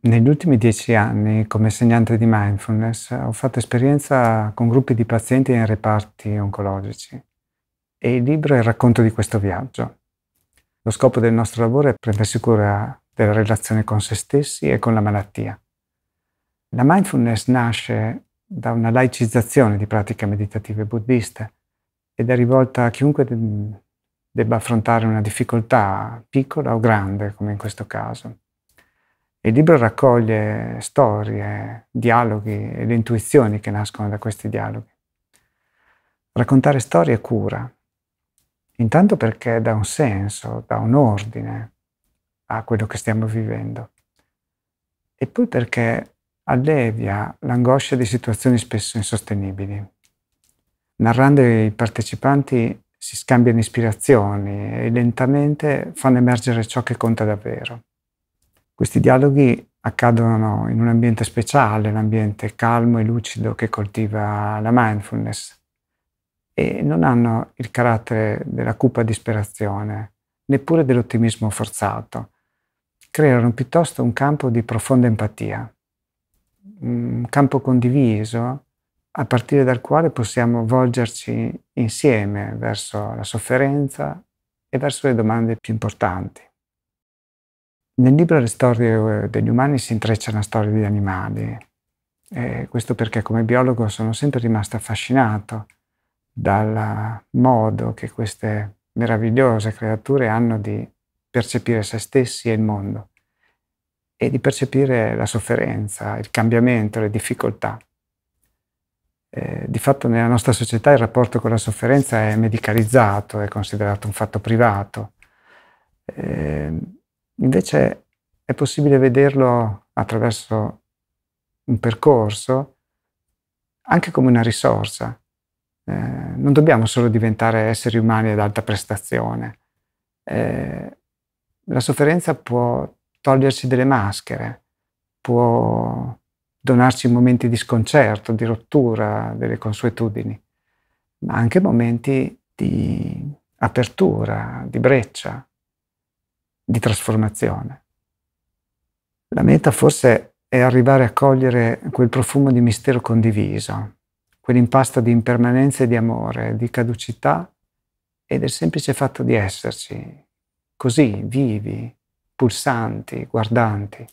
Negli ultimi dieci anni, come insegnante di mindfulness, ho fatto esperienza con gruppi di pazienti in reparti oncologici e il libro è il racconto di questo viaggio. Lo scopo del nostro lavoro è prendersi cura della relazione con se stessi e con la malattia. La mindfulness nasce da una laicizzazione di pratiche meditative buddiste ed è rivolta a chiunque debba affrontare una difficoltà piccola o grande, come in questo caso. Il libro raccoglie storie, dialoghi e le intuizioni che nascono da questi dialoghi. Raccontare storie cura, intanto perché dà un senso, dà un ordine a quello che stiamo vivendo e poi perché allevia l'angoscia di situazioni spesso insostenibili. Narrando i partecipanti si scambiano ispirazioni e lentamente fanno emergere ciò che conta davvero. Questi dialoghi accadono in un ambiente speciale, l'ambiente calmo e lucido che coltiva la mindfulness e non hanno il carattere della cupa disperazione, neppure dell'ottimismo forzato. Creano piuttosto un campo di profonda empatia, un campo condiviso a partire dal quale possiamo volgerci insieme verso la sofferenza e verso le domande più importanti. Nel libro le storie eh, degli umani si intrecciano la storia degli animali. E questo perché come biologo sono sempre rimasto affascinato dal modo che queste meravigliose creature hanno di percepire se stessi e il mondo e di percepire la sofferenza, il cambiamento, le difficoltà. Eh, di fatto nella nostra società il rapporto con la sofferenza è medicalizzato, è considerato un fatto privato. Eh, Invece è possibile vederlo attraverso un percorso anche come una risorsa. Eh, non dobbiamo solo diventare esseri umani ad alta prestazione. Eh, la sofferenza può toglierci delle maschere, può donarci momenti di sconcerto, di rottura delle consuetudini, ma anche momenti di apertura, di breccia, di trasformazione. La meta forse è arrivare a cogliere quel profumo di mistero condiviso, quell'impasto di impermanenza e di amore, di caducità e del semplice fatto di esserci, così vivi, pulsanti, guardanti.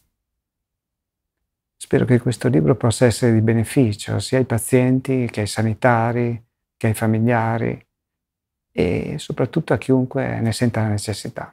Spero che questo libro possa essere di beneficio sia ai pazienti che ai sanitari, che ai familiari e soprattutto a chiunque ne senta la necessità.